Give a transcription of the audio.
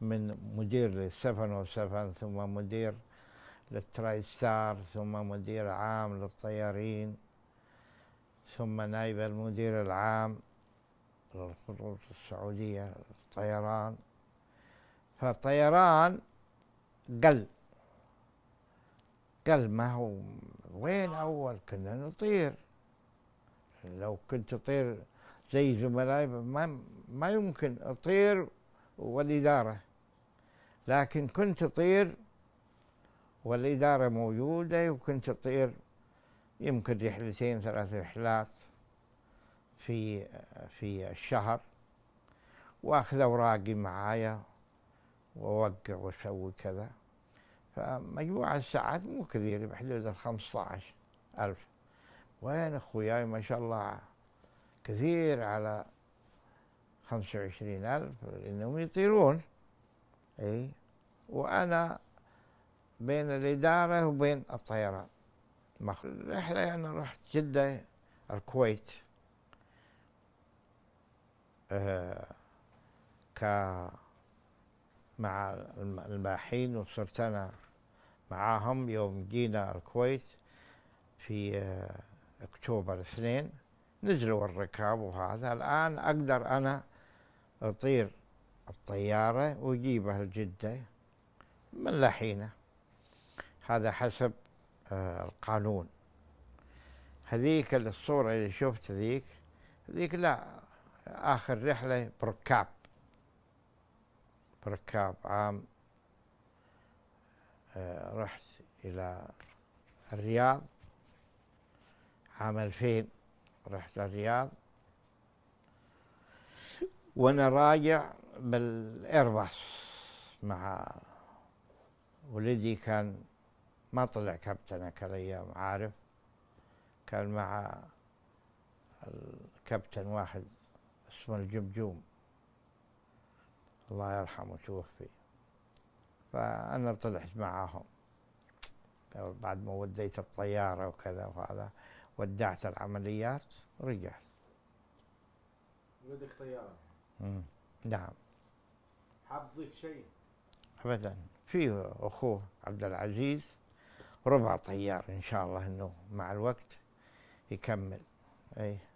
من مدير للسفن وسفن ثم مدير للتراي ستار ثم مدير عام للطيارين ثم نائب المدير العام للخطوط السعودية للطيران فالطيران قل قل ما هو وين أول كنا نطير لو كنت أطير زي زملائي ما ما يمكن أطير والإدارة لكن كنت أطير والإدارة موجودة وكنت أطير يمكن رحلتين ثلاث رحلات في في الشهر واخذ اوراقي معايا واوقع واسوي كذا فمجموعة الساعات مو كثيره بحدود ال ألف وين اخوياي ما شاء الله كثير على خمسة وعشرين ألف لانهم يطيرون اي وانا بين الاداره وبين الطيران الرحله يعني رحت جده الكويت أه ك مع الماحين وصرت انا معاهم يوم جينا الكويت في أه اكتوبر اثنين نزلوا الركاب وهذا الان اقدر انا اطير الطيارة ويجيبه لجدة من لحينه هذا حسب آه، القانون هذيك الصورة اللي شفت ذيك ذيك لا آخر رحلة بركاب بركاب عام آه، رحت إلى الرياض عام 2000 رحت الرياض وأنا راجع بالايرباص مع ولدي كان ما طلع كابتن هالايام عارف كان مع الكابتن واحد اسمه الجمجوم الله يرحمه توفي فأنا طلعت معاهم بعد ما وديت الطيارة وكذا وهذا ودعت العمليات ورجعت ولدك طيارة؟ نعم حاب تضيف شيء؟ ابدا في اخوه عبد العزيز ربع طيار ان شاء الله انه مع الوقت يكمل اي